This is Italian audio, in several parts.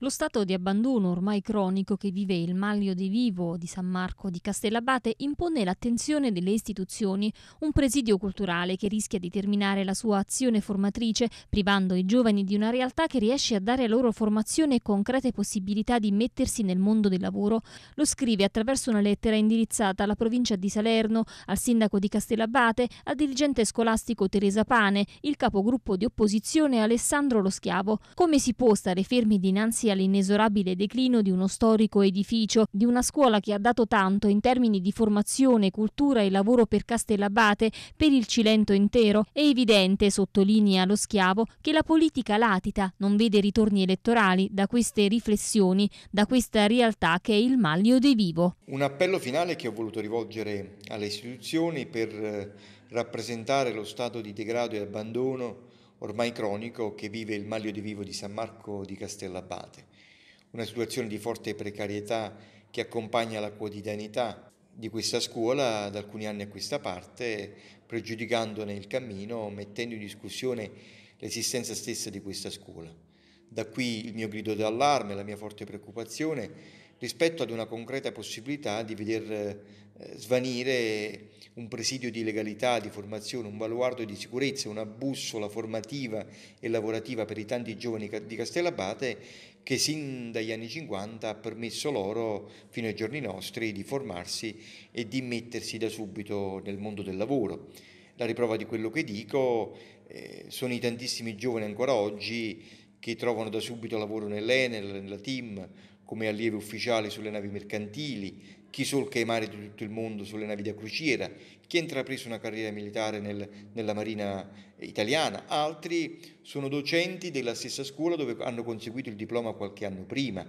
Lo stato di abbandono ormai cronico che vive il Maglio di Vivo di San Marco di Castellabate impone l'attenzione delle istituzioni, un presidio culturale che rischia di terminare la sua azione formatrice, privando i giovani di una realtà che riesce a dare loro formazione e concrete possibilità di mettersi nel mondo del lavoro. Lo scrive attraverso una lettera indirizzata alla provincia di Salerno, al sindaco di Castellabate, al dirigente scolastico Teresa Pane, il capogruppo di opposizione Alessandro Lo Schiavo. Come si può stare fermi dinanzi davanti all'inesorabile declino di uno storico edificio, di una scuola che ha dato tanto in termini di formazione, cultura e lavoro per Castellabate, per il Cilento intero, è evidente, sottolinea lo schiavo, che la politica latita non vede ritorni elettorali da queste riflessioni, da questa realtà che è il maglio dei vivo. Un appello finale che ho voluto rivolgere alle istituzioni per eh, rappresentare lo stato di degrado e abbandono ormai cronico che vive il Maglio di Vivo di San Marco di Castellabate, una situazione di forte precarietà che accompagna la quotidianità di questa scuola da alcuni anni a questa parte, pregiudicandone il cammino, mettendo in discussione l'esistenza stessa di questa scuola. Da qui il mio grido d'allarme, la mia forte preoccupazione rispetto ad una concreta possibilità di veder eh, svanire un presidio di legalità, di formazione, un baluardo di sicurezza, una bussola formativa e lavorativa per i tanti giovani di Castellabate che sin dagli anni 50 ha permesso loro, fino ai giorni nostri, di formarsi e di mettersi da subito nel mondo del lavoro. La riprova di quello che dico eh, sono i tantissimi giovani ancora oggi che trovano da subito lavoro nell'Enel, nella TIM, come allievi ufficiali sulle navi mercantili, chi solca i mari di tutto il mondo sulle navi da crociera, chi ha intrapreso una carriera militare nel, nella marina italiana, altri sono docenti della stessa scuola dove hanno conseguito il diploma qualche anno prima,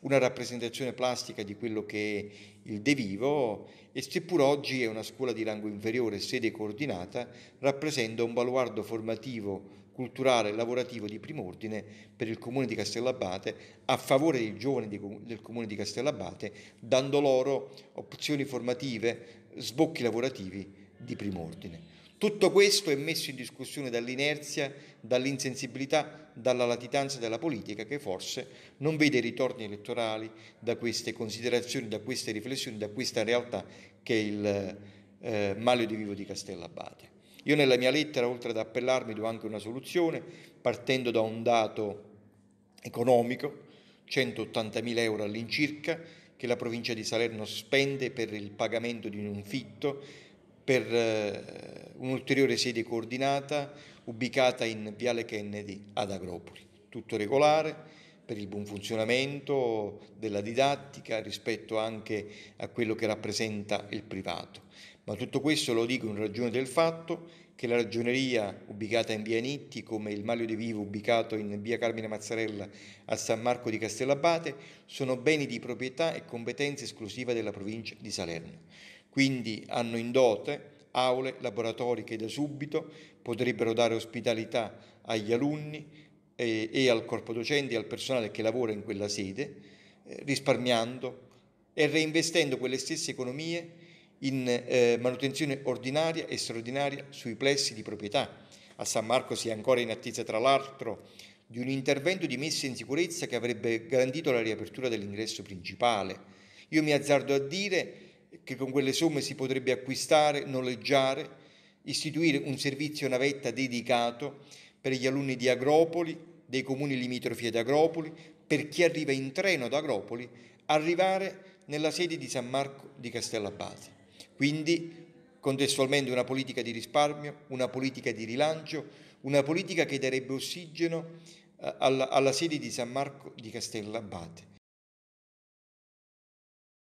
una rappresentazione plastica di quello che è il De Vivo e seppur oggi è una scuola di rango inferiore, sede coordinata, rappresenta un baluardo formativo culturale e lavorativo di primo ordine per il comune di Castellabate a favore dei giovani del comune di Castellabate, dando loro opzioni formative, sbocchi lavorativi di primo ordine. Tutto questo è messo in discussione dall'inerzia, dall'insensibilità, dalla latitanza della politica che forse non vede ritorni elettorali da queste considerazioni, da queste riflessioni, da questa realtà che è il eh, Malio di Vivo di Castellabate. Io nella mia lettera, oltre ad appellarmi, do anche una soluzione, partendo da un dato economico, 180.000 euro all'incirca, che la provincia di Salerno spende per il pagamento di un fitto per eh, un'ulteriore sede coordinata ubicata in Viale Kennedy ad Agropoli. Tutto regolare, per il buon funzionamento della didattica rispetto anche a quello che rappresenta il privato. Ma tutto questo lo dico in ragione del fatto che la ragioneria ubicata in via Nitti, come il Maglio di Vivo ubicato in via Carmine Mazzarella a San Marco di Castellabate, sono beni di proprietà e competenza esclusiva della provincia di Salerno. Quindi hanno in dote aule, laboratori che da subito potrebbero dare ospitalità agli alunni, e, e al corpo docente e al personale che lavora in quella sede, eh, risparmiando e reinvestendo quelle stesse economie in eh, manutenzione ordinaria e straordinaria sui plessi di proprietà. A San Marco si è ancora in attesa, tra l'altro, di un intervento di messa in sicurezza che avrebbe garantito la riapertura dell'ingresso principale. Io mi azzardo a dire che con quelle somme si potrebbe acquistare, noleggiare, istituire un servizio navetta dedicato per gli alunni di Agropoli dei comuni limitrofi ad Agropoli, per chi arriva in treno ad Agropoli, arrivare nella sede di San Marco di Castellabate. Quindi contestualmente una politica di risparmio, una politica di rilancio, una politica che darebbe ossigeno eh, alla, alla sede di San Marco di Castellabate.